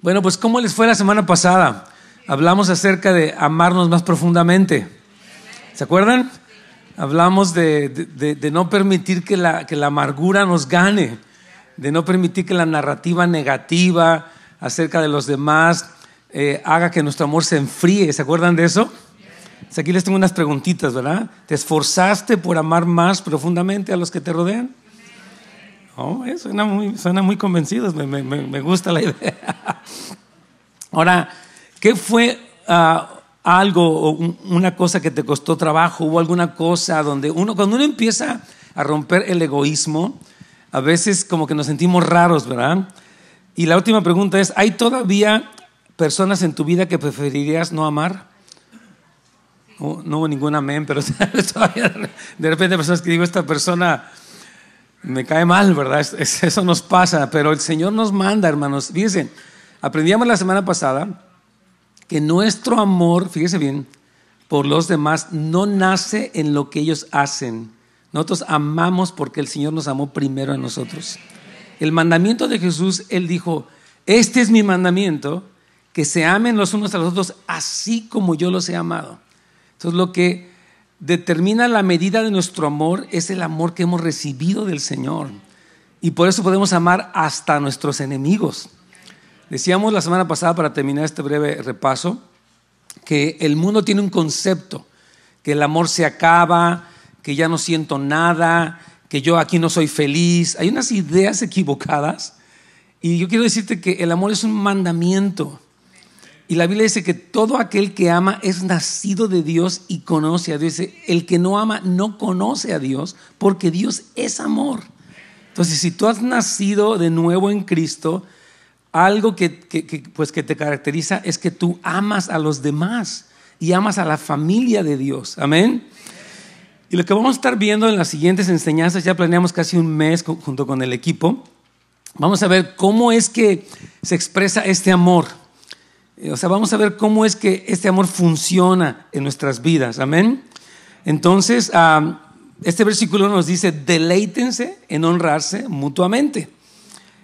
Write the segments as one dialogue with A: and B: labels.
A: Bueno, pues ¿cómo les fue la semana pasada? Hablamos acerca de amarnos más profundamente. ¿Se acuerdan? Hablamos de, no permitir que la, amargura nos gane, de no permitir que la narrativa negativa acerca de los demás eh, haga que nuestro amor se enfríe. ¿Se acuerdan de eso? Pues, aquí les tengo unas preguntitas, ¿verdad? ¿Te esforzaste por amar más profundamente a los que te rodean? Oh, eh, suena, muy, suena muy me, me, me, gusta la idea. Ahora, ¿qué fue ah, algo o una cosa que te costó trabajo? ¿Hubo alguna cosa donde uno, cuando uno empieza a romper el egoísmo, a veces como que nos sentimos raros, ¿verdad? Y la última pregunta es, ¿hay todavía personas en tu vida que preferirías no amar? Oh, no hubo ningún amén, pero todavía de repente personas que digo, esta persona me cae mal, ¿verdad? Eso nos pasa, pero el Señor nos manda, hermanos. Fíjense, aprendíamos la semana pasada que nuestro amor, fíjese bien, por los demás no nace en lo que ellos hacen. Nosotros amamos porque el Señor nos amó primero a nosotros. El mandamiento de Jesús, Él dijo, este es mi mandamiento, que se amen los unos a los otros así como yo los he amado. Entonces lo que determina la medida de nuestro amor es el amor que hemos recibido del Señor. Y por eso podemos amar hasta nuestros enemigos. Decíamos la semana pasada, para terminar este breve repaso, que el mundo tiene un concepto, que el amor se acaba, que ya no siento nada, que yo aquí no soy feliz. Hay unas ideas equivocadas. Y yo quiero decirte que el amor es un mandamiento. Y la Biblia dice que todo aquel que ama es nacido de Dios y conoce a Dios. El que no ama no conoce a Dios porque Dios es amor. Entonces, si tú has nacido de nuevo en Cristo, algo que, pues que te caracteriza es que tú amas a los demás y amas a la familia de Dios. Amén. Y lo que vamos a estar viendo en las siguientes enseñanzas, ya planeamos casi un mes junto con el equipo, vamos a ver cómo es que se expresa este amor. O sea, vamos a ver cómo es que este amor funciona en nuestras vidas. Amén. Entonces, este versículo nos dice, deleítense en honrarse mutuamente.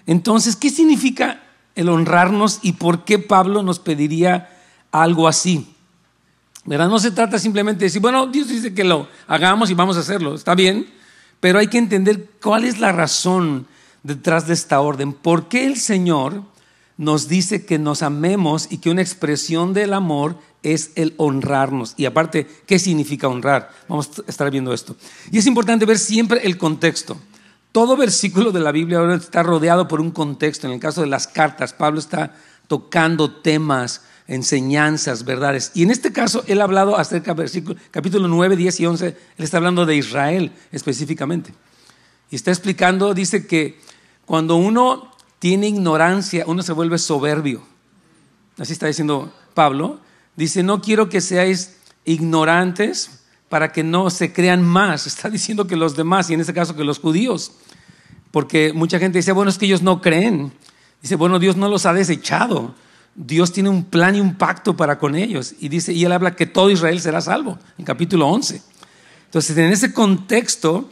A: Entonces, ¿qué significa el honrarnos y por qué Pablo nos pediría algo así? ¿Verdad? No se trata simplemente de decir, bueno, Dios dice que lo hagamos y vamos a hacerlo, está bien, pero hay que entender cuál es la razón detrás de esta orden. ¿Por qué el Señor nos dice que nos amemos y que una expresión del amor es el honrarnos. Y aparte, ¿qué significa honrar? Vamos a estar viendo esto. Y es importante ver siempre el contexto. Todo versículo de la Biblia ahora está rodeado por un contexto. En el caso de las cartas, Pablo está tocando temas, enseñanzas, verdades. Y en este caso, él ha hablado acerca del capítulo 9, 10 y 11, él está hablando de Israel específicamente. Y está explicando, dice que cuando uno tiene ignorancia, uno se vuelve soberbio. Así está diciendo Pablo. Dice, no quiero que seáis ignorantes para que no se crean más. Está diciendo que los demás, y en este caso que los judíos, porque mucha gente dice, bueno, es que ellos no creen. Dice, bueno, Dios no los ha desechado. Dios tiene un plan y un pacto para con ellos. Y dice, y él habla que todo Israel será salvo, en capítulo 11. Entonces, en ese contexto,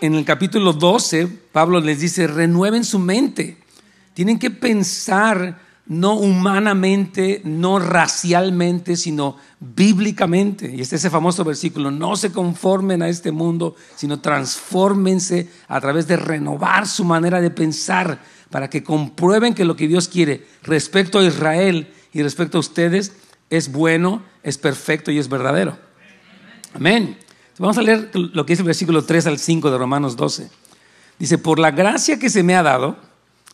A: en el capítulo 12, Pablo les dice, renueven su mente tienen que pensar no humanamente, no racialmente, sino bíblicamente. Y este es ese famoso versículo, no se conformen a este mundo, sino transfórmense a través de renovar su manera de pensar para que comprueben que lo que Dios quiere respecto a Israel y respecto a ustedes es bueno, es perfecto y es verdadero. Amén. Vamos a leer lo que dice el versículo 3 al 5 de Romanos 12. Dice, por la gracia que se me ha dado,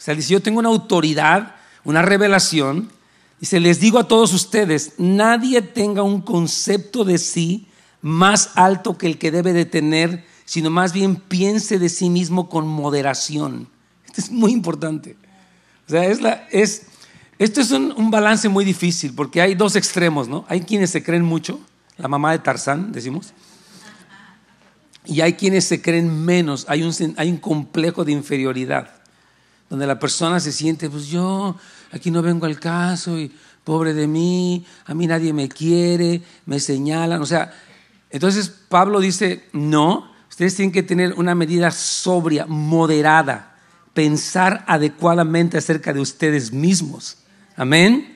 A: sea, dice, yo tengo una autoridad, una revelación. Dice, les digo a todos ustedes, nadie tenga un concepto de sí más alto que el que debe de tener, sino más bien piense de sí mismo con moderación. Esto es muy importante. O sea, es esto es un, balance muy difícil porque hay dos extremos, ¿no? Hay quienes se creen mucho, la mamá de Tarzán, decimos, y hay quienes se creen menos, hay hay un complejo de inferioridad donde la persona se siente, pues yo aquí no vengo al caso y pobre de mí, a mí nadie me quiere, me señalan, o sea, entonces Pablo dice, no, ustedes tienen que tener una medida sobria, moderada, pensar adecuadamente acerca de ustedes mismos. Amén.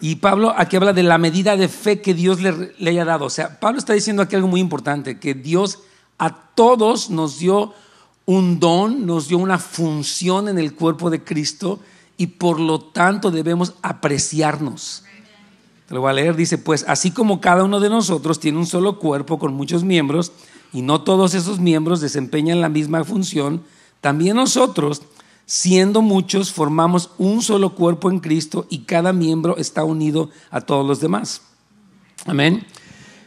A: Y Pablo aquí habla de la medida de fe que Dios le, le haya dado. O sea, Pablo está diciendo aquí algo muy importante, que Dios a todos nos dio un don, nos dio una función en el cuerpo de Cristo y por lo tanto debemos apreciarnos. Te lo voy a leer, dice, pues así como cada uno de nosotros tiene un solo cuerpo con muchos miembros y no todos esos miembros desempeñan la misma función, también nosotros, siendo muchos, formamos un solo cuerpo en Cristo y cada miembro está unido a todos los demás. Amén.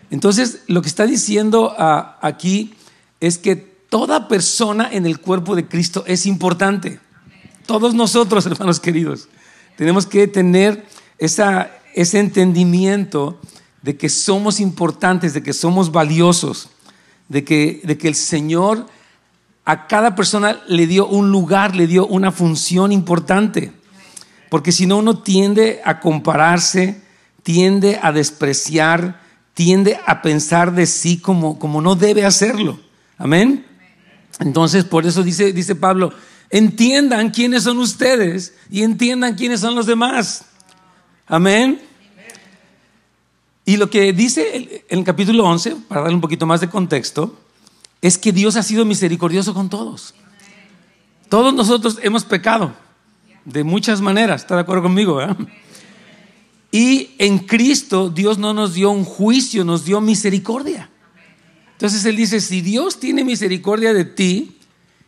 A: Entonces, lo que está diciendo ah, aquí es que Toda persona en el cuerpo de Cristo es importante. Todos nosotros, hermanos queridos, tenemos que tener esa, ese entendimiento de que somos importantes, de que somos valiosos, de que, el Señor a cada persona le dio un lugar, le dio una función importante. Porque si no, uno tiende a compararse, tiende a despreciar, tiende a pensar de sí como no debe hacerlo. Amén. Entonces, por eso dice, dice Pablo, entiendan quiénes son ustedes y entiendan quiénes son los demás. Amén. Y lo que dice en el capítulo 11, para darle un poquito más de contexto, es que Dios ha sido misericordioso con todos. Todos nosotros hemos pecado de muchas maneras, ¿está de acuerdo conmigo? Eh? Y en Cristo Dios no nos dio un juicio, nos dio misericordia. Entonces él dice, si Dios tiene misericordia de ti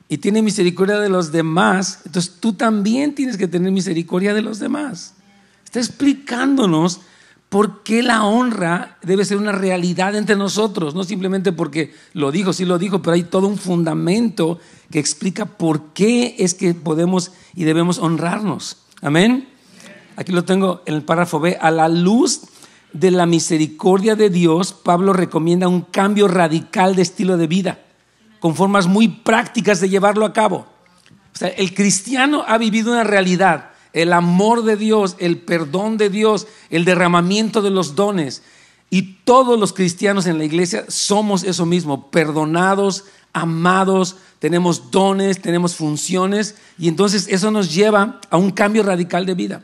A: y tiene misericordia de los demás, entonces tú también tienes que tener misericordia de los demás. Está explicándonos por qué la honra debe ser una realidad entre nosotros, no simplemente porque lo dijo, sí lo dijo, pero hay todo un fundamento que explica por qué es que podemos y debemos honrarnos. Amén. Aquí lo tengo en el párrafo B, a la luz de la misericordia de Dios, Pablo recomienda un cambio radical de estilo de vida, con formas muy prácticas de llevarlo a cabo. O sea, el cristiano ha vivido una realidad, el amor de Dios, el perdón de Dios, el derramamiento de los dones. Y todos los cristianos en la iglesia somos eso mismo, perdonados, amados, tenemos dones, tenemos funciones, y entonces eso nos lleva a un cambio radical de vida.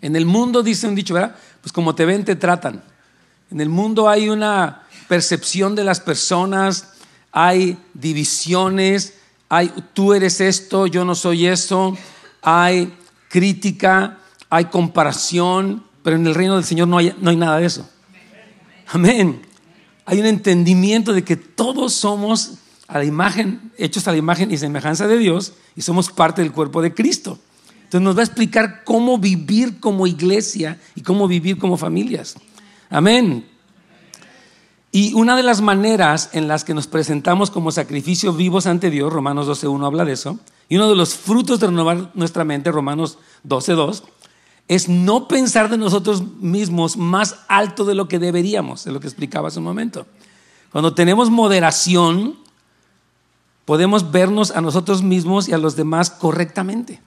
A: En el mundo dice un dicho, ¿verdad? pues como te ven, te tratan. En el mundo hay una percepción de las personas, hay divisiones, hay tú eres esto, yo no soy eso, hay crítica, hay comparación, pero en el reino del Señor no hay, no hay nada de eso. Amén. Hay un entendimiento de que todos somos a la imagen, hechos a la imagen y semejanza de Dios y somos parte del cuerpo de Cristo. Entonces nos va a explicar cómo vivir como iglesia y cómo vivir como familias. Amén. Y una de las maneras en las que nos presentamos como sacrificio vivos ante Dios, Romanos 12.1 habla de eso, y uno de los frutos de renovar nuestra mente, Romanos 12.2, es no pensar de nosotros mismos más alto de lo que deberíamos, es lo que explicaba hace un momento. Cuando tenemos moderación, podemos vernos a nosotros mismos y a los demás correctamente.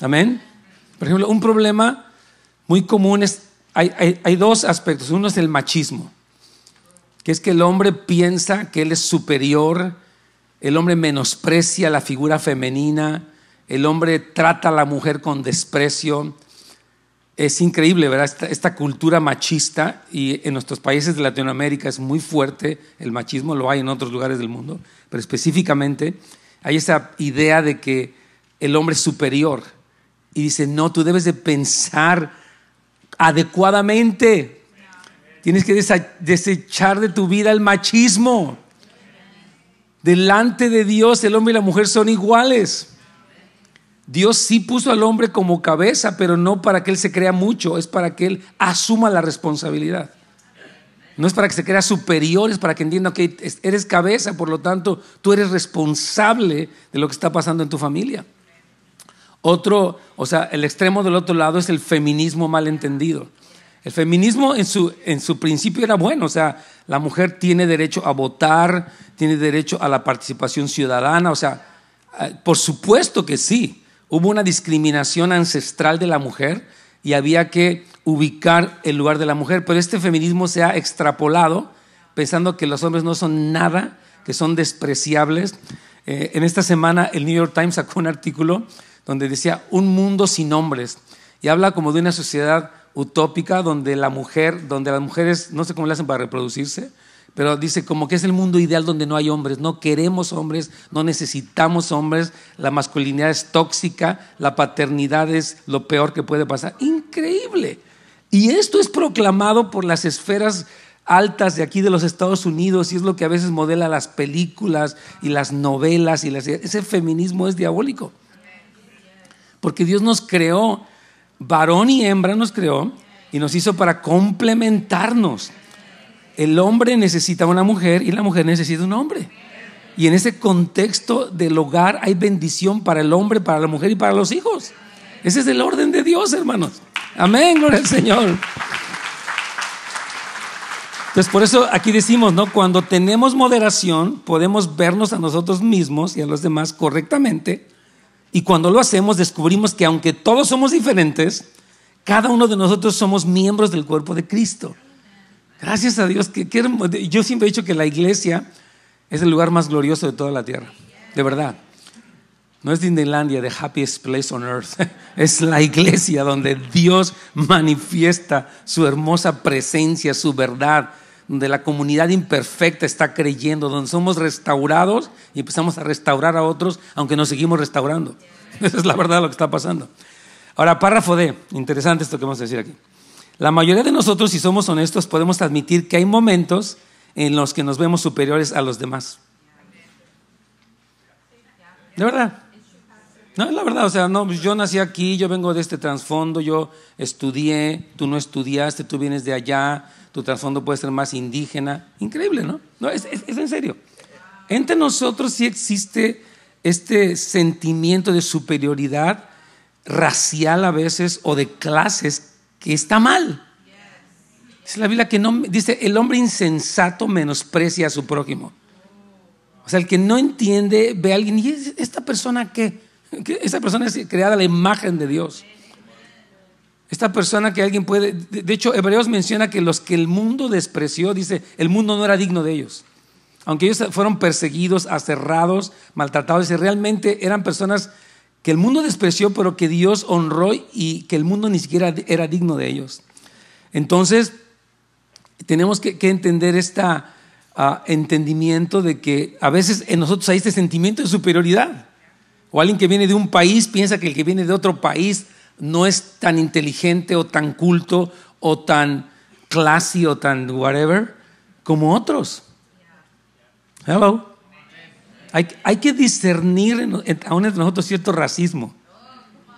A: Amén. Por ejemplo, un problema muy común es, hay, dos aspectos. Uno es el machismo, que es que el hombre piensa que él es superior, el hombre menosprecia la figura femenina, el hombre trata a la mujer con desprecio. Es increíble, ¿verdad? Esta, esta, cultura machista y en nuestros países de Latinoamérica es muy fuerte, el machismo lo hay en otros lugares del mundo, pero específicamente hay esa idea de que el hombre es superior, y dice, no, tú debes de pensar adecuadamente. Tienes que desechar de tu vida el machismo. Delante de Dios el hombre y la mujer son iguales. Dios sí puso al hombre como cabeza, pero no para que él se crea mucho, es para que él asuma la responsabilidad. No es para que se crea superior, es para que entienda que eres cabeza, por lo tanto, tú eres responsable de lo que está pasando en tu familia. Otro, o sea, el extremo del otro lado es el feminismo malentendido. El feminismo en su, su principio era bueno, o sea, la mujer tiene derecho a votar, tiene derecho a la participación ciudadana, o sea, eh, por supuesto que sí, hubo una discriminación ancestral de la mujer y había que ubicar el lugar de la mujer, pero este feminismo se ha extrapolado pensando que los hombres no son nada, que son despreciables. Eh, en esta semana el New York Times sacó un artículo donde decía un mundo sin hombres y habla como de una sociedad utópica donde la mujer, donde las mujeres no sé cómo le hacen para reproducirse, pero dice como que es el mundo ideal donde no hay hombres, no queremos hombres, no necesitamos hombres, la masculinidad es tóxica, la paternidad es lo peor que puede pasar. Increíble. Y esto es proclamado por las esferas altas de aquí de los Estados Unidos y es lo que a veces modela las películas y las novelas y Ese feminismo es diabólico. Porque Dios nos creó, varón y hembra nos creó y nos hizo para complementarnos. El hombre necesita una mujer y la mujer necesita un hombre. Y en ese contexto del hogar hay bendición para el hombre, para la mujer y para los hijos. Ese es el orden de Dios, hermanos. Amén, gloria al Señor. Entonces, por eso aquí decimos, ¿no? Cuando tenemos moderación, podemos vernos a nosotros mismos y a los demás correctamente y cuando lo hacemos descubrimos que aunque todos somos diferentes, cada uno de nosotros somos miembros del cuerpo de Cristo. Gracias a Dios. Que, yo siempre he dicho que la iglesia es el lugar más glorioso de toda la tierra. De verdad. No es Disneylandia, the happiest place on earth. Es la iglesia donde Dios manifiesta su hermosa presencia, su verdad, donde la comunidad imperfecta está creyendo, donde somos restaurados y empezamos a restaurar a otros, aunque nos seguimos restaurando. Esa es la verdad lo que está pasando. Ahora, párrafo D, interesante esto que vamos a decir aquí. La mayoría de nosotros, si somos honestos, podemos admitir que hay momentos en los que nos vemos superiores a los demás. De verdad. No, es la verdad, o sea, no, pues yo nací aquí, yo vengo de este trasfondo, yo estudié, tú no estudiaste, tú vienes de allá, tu trasfondo puede ser más indígena. Increíble, ¿no? No, es, en serio. Entre nosotros sí existe este sentimiento de superioridad racial a veces o de clases que está mal. Es la Biblia que no dice el hombre insensato menosprecia a su prójimo. O sea, el que no entiende ve a alguien y esta persona que Esa persona es creada a la imagen de Dios. Esta persona que alguien puede, de hecho Hebreos menciona que los que el mundo despreció, dice, el mundo no era digno de ellos. Aunque ellos fueron perseguidos, aserrados, maltratados, y realmente eran personas que el mundo despreció, pero que Dios honró y que el mundo ni siquiera era digno de ellos. Entonces, tenemos que, entender este entendimiento de que a veces en nosotros hay este sentimiento de superioridad. O alguien que viene de un país piensa que el que viene de otro país no es tan inteligente o tan culto o tan classy o tan whatever como otros. Hello. Hay, que discernir aún entre nosotros cierto racismo.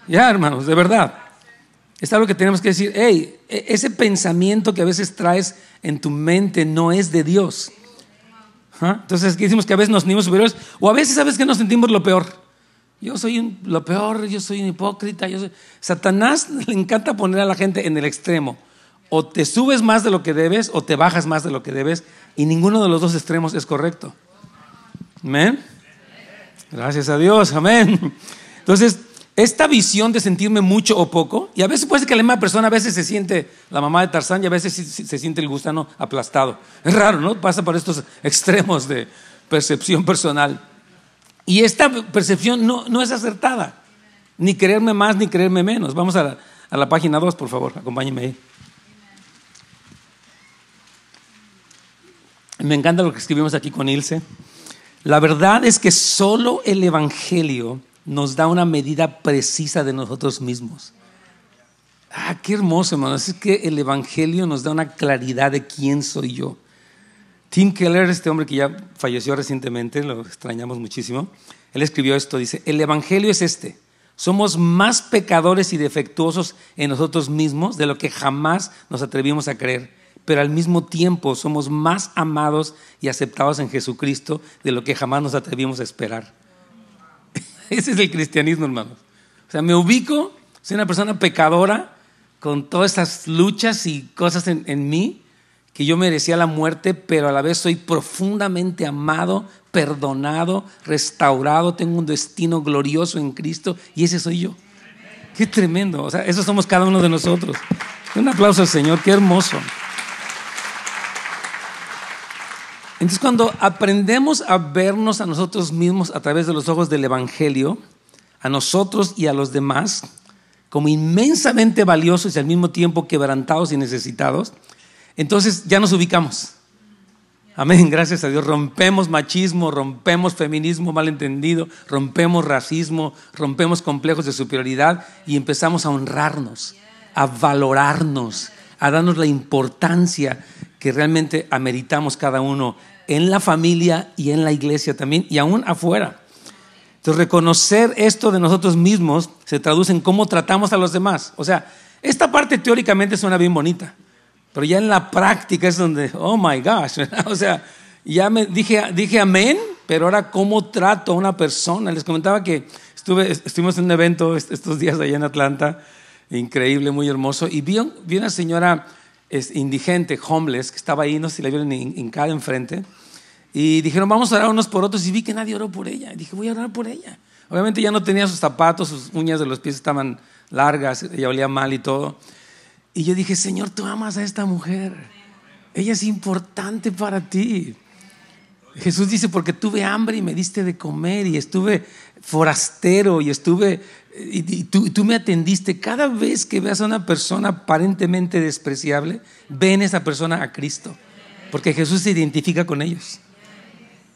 A: Ya, hermanos, de verdad. Es algo que tenemos que decir, hey, e-, ese pensamiento que a veces traes en tu mente no es de Dios. ¿Ah? Entonces, ¿qué decimos? Que a veces nos sentimos superiores o a veces sabes que nos sentimos lo peor. Yo soy lo peor, yo soy un hipócrita. Satanás le encanta poner a la gente en el extremo. O te subes más de lo que debes o te bajas más de lo que debes. Y ninguno de los dos extremos es correcto. Amén. Gracias a Dios. Amén. Entonces, esta visión de sentirme mucho o poco, y a veces puede ser que la misma persona a veces se siente la mamá de Tarzán y a veces se siente el gusano aplastado. Es raro, ¿no? Pasa por estos extremos de percepción personal. Y esta percepción no, es acertada, ni creerme más ni creerme menos. Vamos a la, página 2, por favor, acompáñenme ahí. Me encanta lo que escribimos aquí con Ilse. La verdad es que solo el Evangelio nos da una medida precisa de nosotros mismos. Ah, qué hermoso, hermano. Es que el Evangelio nos da una claridad de quién soy yo. Tim Keller, este hombre que ya falleció recientemente, lo extrañamos muchísimo, él escribió esto, dice, el Evangelio es este, somos más pecadores y defectuosos en nosotros mismos de lo que jamás nos atrevimos a creer, pero al mismo tiempo somos más amados y aceptados en Jesucristo de lo que jamás nos atrevimos a esperar. Ese es el cristianismo, hermanos. O sea, me ubico, soy una persona pecadora con todas esas luchas y cosas en, en mí, que yo merecía la muerte, pero a la vez soy profundamente amado, perdonado, restaurado, tengo un destino glorioso en Cristo y ese soy yo. Qué tremendo, o sea, eso somos cada uno de nosotros. Un aplauso al Señor, qué hermoso. Entonces cuando aprendemos a vernos a nosotros mismos a través de los ojos del Evangelio, a nosotros y a los demás, como inmensamente valiosos y al mismo tiempo quebrantados y necesitados, entonces ya nos ubicamos. Amén, gracias a Dios. Rompemos machismo, rompemos feminismo malentendido, rompemos racismo, rompemos complejos de superioridad y empezamos a honrarnos, a valorarnos, a darnos la importancia que realmente ameritamos cada uno en la familia y en la iglesia también y aún afuera. Entonces reconocer esto de nosotros mismos se traduce en cómo tratamos a los demás. O sea, esta parte teóricamente suena bien bonita. Pero ya en la práctica es donde, oh my gosh, o sea, ya me dije, dije amén, pero ahora cómo trato a una persona. Les comentaba que estuve, estuvimos en un evento estos días allá en Atlanta, increíble, muy hermoso, y vi, una señora indigente, homeless, que estaba ahí, no sé si la vieron en cada enfrente, y dijeron, vamos a orar unos por otros, y vi que nadie oró por ella. Y dije, voy a orar por ella. Obviamente ya no tenía sus zapatos, sus uñas de los pies estaban largas, ella olía mal y todo. Y yo dije, Señor, tú amas a esta mujer. Ella es importante para ti. Jesús dice, porque tuve hambre y me diste de comer y estuve forastero y estuve, y, tú, me atendiste. Cada vez que veas a una persona aparentemente despreciable, ven esa persona a Cristo, porque Jesús se identifica con ellos.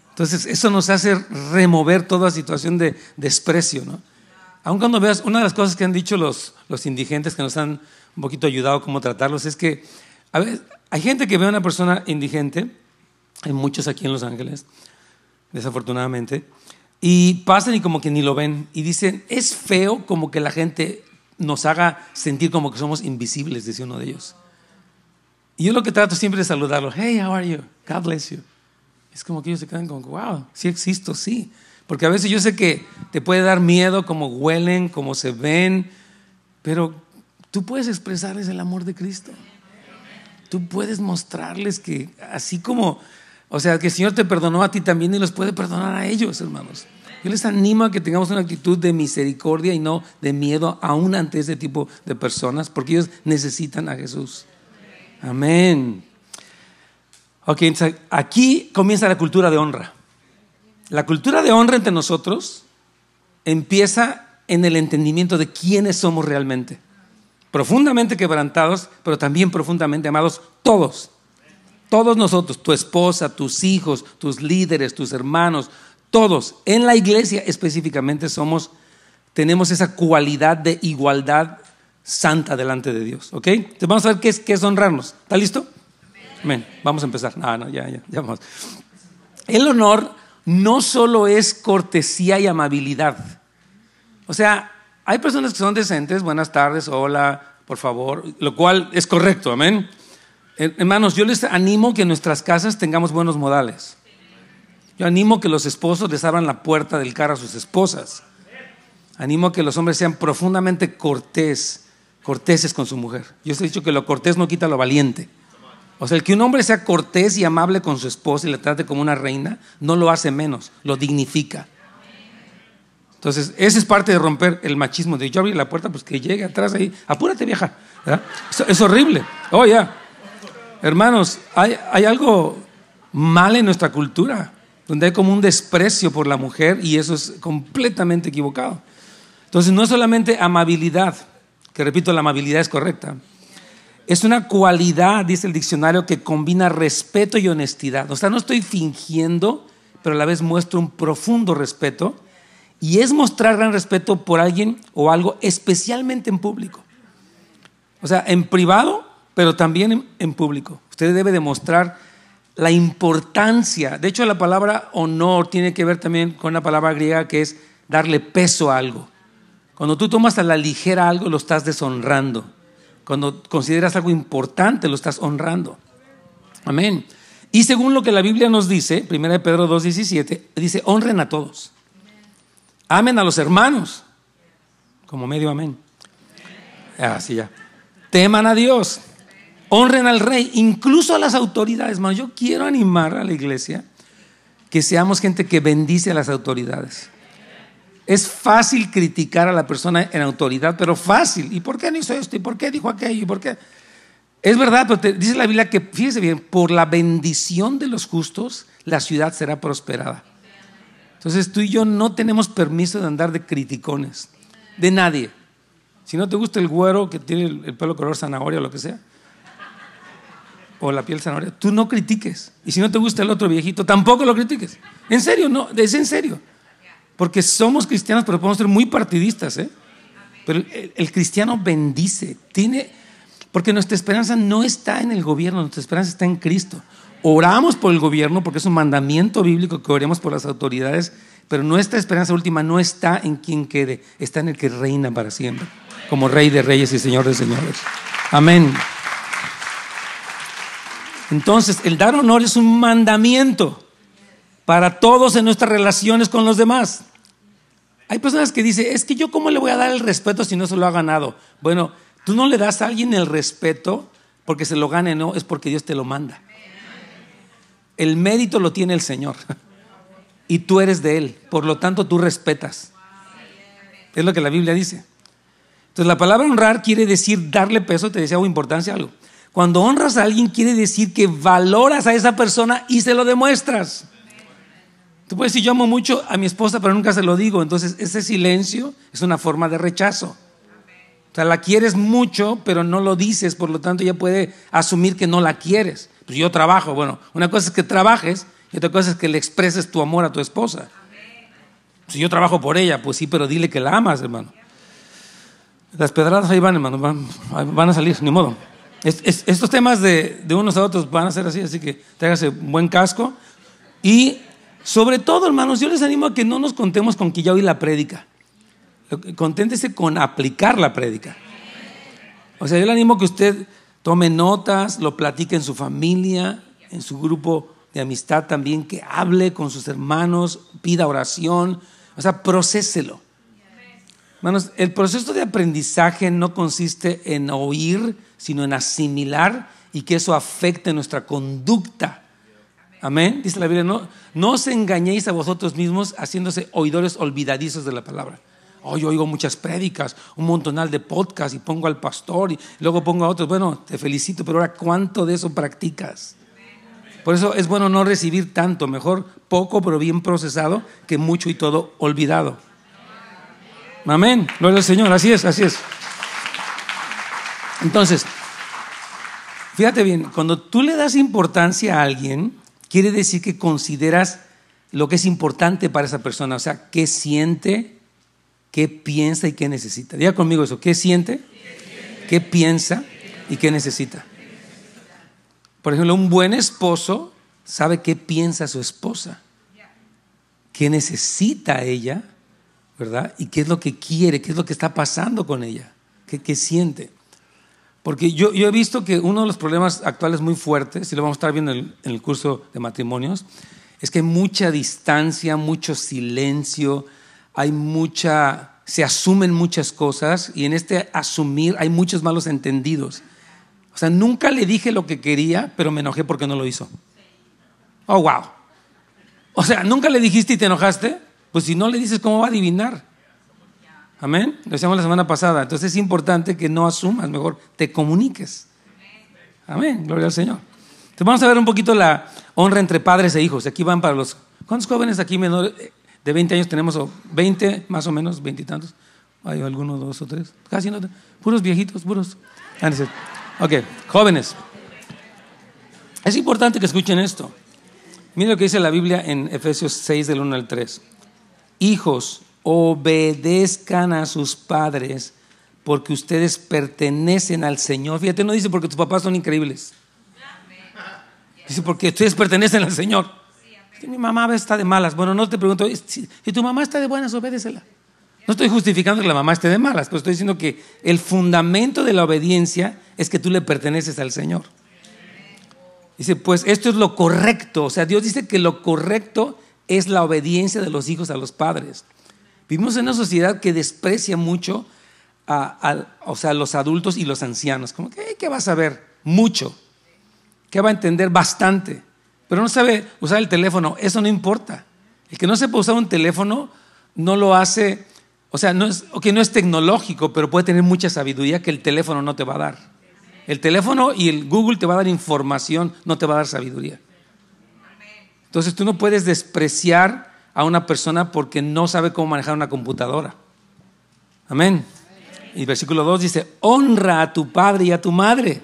A: Entonces, eso nos hace remover toda situación de desprecio, ¿no? Aun cuando veas, una de las cosas que han dicho los, los indigentes que nos han un poquito ayudado cómo tratarlos, es que a hay gente que ve a una persona indigente, hay muchos aquí en Los Ángeles, desafortunadamente, y pasan y como que ni lo ven y dicen, es feo como que la gente nos haga sentir como que somos invisibles, dice uno de ellos. Y yo lo que trato siempre es saludarlos, hey, how are you? God bless you. Es como que ellos se quedan como, wow, sí existo, sí. Porque a veces yo sé que te puede dar miedo como huelen, como se ven, pero Tú puedes expresarles el amor de Cristo. Tú puedes mostrarles que así como, o sea, que el Señor te perdonó a ti también y los puede perdonar a ellos, hermanos. Yo les animo a que tengamos una actitud de misericordia y no de miedo aún ante ese tipo de personas, porque ellos necesitan a Jesús. Amén. Ok, aquí comienza la cultura de honra. La cultura de honra entre nosotros empieza en el entendimiento de quiénes somos realmente profundamente quebrantados, pero también profundamente amados todos. Todos nosotros, tu esposa, tus hijos, tus líderes, tus hermanos, todos en la iglesia específicamente somos tenemos esa cualidad de igualdad santa delante de Dios, ¿ok? Entonces vamos a ver qué es, honrarnos. ¿Está listo? Amén. Vamos a empezar. Ah, no, ya, ya, ya El honor no solo es cortesía y amabilidad. O sea, hay personas que son decentes, buenas tardes, hola, por favor, lo cual es correcto, amén. Hermanos, yo les animo que en nuestras casas tengamos buenos modales. Yo animo que los esposos les abran la puerta del carro a sus esposas. Animo que los hombres sean profundamente cortés, corteses con su mujer. Yo he dicho que lo cortés no quita lo valiente. O sea, el que un hombre sea cortés y amable con su esposa y la trate como una reina, no lo hace menos, lo dignifica. Entonces, esa es parte de romper el machismo. De yo abrí la puerta, pues que llegue atrás ahí. Apúrate, vieja. Es, horrible. Oh, ya. Hermanos, hay, hay algo mal en nuestra cultura, donde hay como un desprecio por la mujer y eso es completamente equivocado. Entonces, no es solamente amabilidad, que repito, la amabilidad es correcta. Es una cualidad, dice el diccionario, que combina respeto y honestidad. O sea, no estoy fingiendo, pero a la vez muestro un profundo respeto y es mostrar gran respeto por alguien o algo, especialmente en público. O sea, en privado, pero también en, público. Usted debe demostrar la importancia. De hecho, la palabra honor tiene que ver también con la palabra griega que es darle peso a algo. Cuando tú tomas a la ligera algo, lo estás deshonrando. Cuando consideras algo importante, lo estás honrando. Amén. Y según lo que la Biblia nos dice, 1 Pedro 2.17, dice, honren a todos. Amen a los hermanos. Como medio amén. Así ah, ya. Teman a Dios. Honren al rey, incluso a las autoridades. mano. yo quiero animar a la iglesia que seamos gente que bendice a las autoridades. Es fácil criticar a la persona en autoridad, pero fácil. ¿Y por qué no hizo esto? ¿Y por qué dijo aquello? ¿Y por qué? Es verdad, pero dice la Biblia que, fíjese bien, por la bendición de los justos, la ciudad será prosperada. Entonces tú y yo no tenemos permiso de andar de criticones, de nadie. Si no te gusta el güero que tiene el pelo color zanahoria o lo que sea, o la piel zanahoria, tú no critiques. Y si no te gusta el otro viejito, tampoco lo critiques. En serio, no, es en serio. Porque somos cristianos, pero podemos ser muy partidistas. ¿eh? Pero el, el, cristiano bendice, tiene, porque nuestra esperanza no está en el gobierno, nuestra esperanza está en Cristo. Oramos por el gobierno porque es un mandamiento bíblico que oremos por las autoridades, pero nuestra esperanza última no está en quien quede, está en el que reina para siempre, como rey de reyes y señor de señores. Amén. Entonces, el dar honor es un mandamiento para todos en nuestras relaciones con los demás. Hay personas que dicen, es que yo cómo le voy a dar el respeto si no se lo ha ganado. Bueno, tú no le das a alguien el respeto porque se lo gane, no, es porque Dios te lo manda. El mérito lo tiene el Señor. Y tú eres de Él. Por lo tanto, tú respetas. Es lo que la Biblia dice. Entonces, la palabra honrar quiere decir darle peso, te decía, o importancia algo. Cuando honras a alguien, quiere decir que valoras a esa persona y se lo demuestras. Tú puedes decir, yo amo mucho a mi esposa, pero nunca se lo digo. Entonces, ese silencio es una forma de rechazo. O sea, la quieres mucho, pero no lo dices, por lo tanto, ella puede asumir que no la quieres pues yo trabajo. Bueno, una cosa es que trabajes y otra cosa es que le expreses tu amor a tu esposa. Si yo trabajo por ella, pues sí, pero dile que la amas, hermano. Las pedradas ahí van, hermano, van, van a salir, ni modo. estos temas de, unos a otros van a ser así, así que tráigase un buen casco. Y sobre todo, hermanos, yo les animo a que no nos contemos con que ya oí la prédica. Conténtese con aplicar la prédica. O sea, yo le animo a que usted Tome notas, lo platique en su familia, en su grupo de amistad también, que hable con sus hermanos, pida oración, o sea, procéselo. Hermanos, el proceso de aprendizaje no consiste en oír, sino en asimilar y que eso afecte nuestra conducta. Amén, dice la Biblia, no, no os engañéis a vosotros mismos haciéndose oidores olvidadizos de la palabra yo oigo muchas prédicas, un montonal de podcasts y pongo al pastor y luego pongo a otros. Bueno, te felicito, pero ahora ¿cuánto de eso practicas? Por eso es bueno no recibir tanto, mejor poco pero bien procesado que mucho y todo olvidado. Amén. Gloria al Señor. Así es, así es. Entonces, fíjate bien, cuando tú le das importancia a alguien, quiere decir que consideras lo que es importante para esa persona, o sea, qué siente, qué piensa y qué necesita. Diga conmigo eso, ¿qué siente? ¿Qué piensa y qué necesita? Por ejemplo, un buen esposo sabe qué piensa su esposa, qué necesita ella, ¿verdad? Y qué es lo que quiere, qué es lo que está pasando con ella, qué, siente. Porque yo, yo, he visto que uno de los problemas actuales muy fuertes, y lo vamos a estar viendo en el, el curso de matrimonios, es que hay mucha distancia, mucho silencio, hay mucha, se asumen muchas cosas y en este asumir hay muchos malos entendidos. O sea, nunca le dije lo que quería, pero me enojé porque no lo hizo. Oh, wow. O sea, nunca le dijiste y te enojaste. Pues si no le dices, ¿cómo va a adivinar? Amén. Lo decíamos la semana pasada. Entonces es importante que no asumas, mejor te comuniques. Amén. Gloria al Señor. Entonces vamos a ver un poquito la honra entre padres e hijos. Aquí van para los. ¿Cuántos jóvenes aquí menores? de 20 años tenemos 20, más o menos, veintitantos. Hay algunos, dos o tres. Casi no. Puros viejitos, puros. Ah, ok, jóvenes. Es importante que escuchen esto. Miren lo que dice la Biblia en Efesios 6, del 1 al 3. Hijos, obedezcan a sus padres porque ustedes pertenecen al Señor. Fíjate, no dice porque tus papás son increíbles. Dice porque ustedes pertenecen al Señor mi mamá está de malas. Bueno, no te pregunto, si, tu mamá está de buenas, obédesela. No estoy justificando que la mamá esté de malas, pero estoy diciendo que el fundamento de la obediencia es que tú le perteneces al Señor. Dice, pues esto es lo correcto. O sea, Dios dice que lo correcto es la obediencia de los hijos a los padres. Vivimos en una sociedad que desprecia mucho a, o sea, los adultos y los ancianos. Como que, ¿qué va a saber? Mucho. ¿Qué va a entender? Bastante pero no sabe usar el teléfono, eso no importa. El que no sepa usar un teléfono no lo hace, o sea, no es, no es tecnológico, pero puede tener mucha sabiduría que el teléfono no te va a dar. El teléfono y el Google te va a dar información, no te va a dar sabiduría. Entonces tú no puedes despreciar a una persona porque no sabe cómo manejar una computadora. Amén. Y versículo 2 dice, honra a tu padre y a tu madre.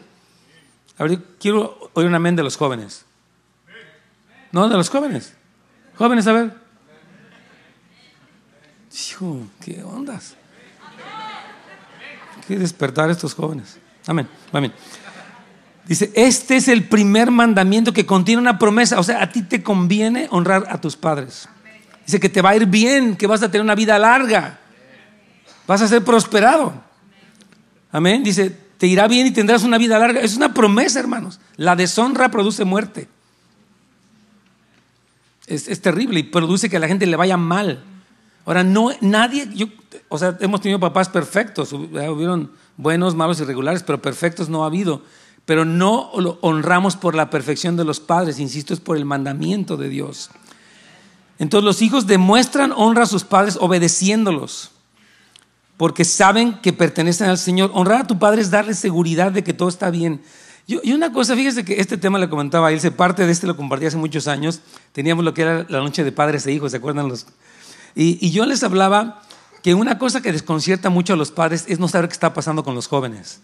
A: A ver, quiero oír un amén de los jóvenes. No, de los jóvenes. Jóvenes, a ver. Hijo, ¿qué ondas? que despertar a estos jóvenes. Amén, amén. Dice, este es el primer mandamiento que contiene una promesa. O sea, a ti te conviene honrar a tus padres. Dice que te va a ir bien, que vas a tener una vida larga. Vas a ser prosperado. Amén. Dice, te irá bien y tendrás una vida larga. Es una promesa, hermanos. La deshonra produce muerte. Es, terrible y produce que a la gente le vaya mal. Ahora, no, nadie, o sea, hemos tenido papás perfectos, hubieron buenos, malos, irregulares, pero perfectos no ha habido. Pero no lo honramos por la perfección de los padres, insisto, es por el mandamiento de Dios. Entonces los hijos demuestran honra a sus padres obedeciéndolos, porque saben que pertenecen al Señor. Honrar a tu padre es darle seguridad de que todo está bien y una cosa, fíjese que este tema le comentaba él, parte de este lo compartí hace muchos años. Teníamos lo que era la noche de padres e hijos, ¿se acuerdan los? Y, yo les hablaba que una cosa que desconcierta mucho a los padres es no saber qué está pasando con los jóvenes.